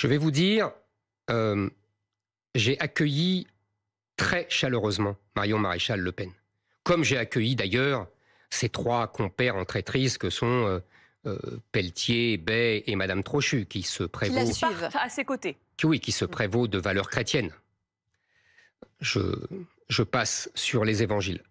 Je vais vous dire, euh, j'ai accueilli très chaleureusement Marion Maréchal Le Pen, comme j'ai accueilli d'ailleurs ses trois compères en traîtrise que sont euh, euh, Pelletier, Bay et Madame Trochu, qui se prévaut à ses côtés. Qui, se mm. prévaut de valeurs chrétiennes. je passe sur les évangiles.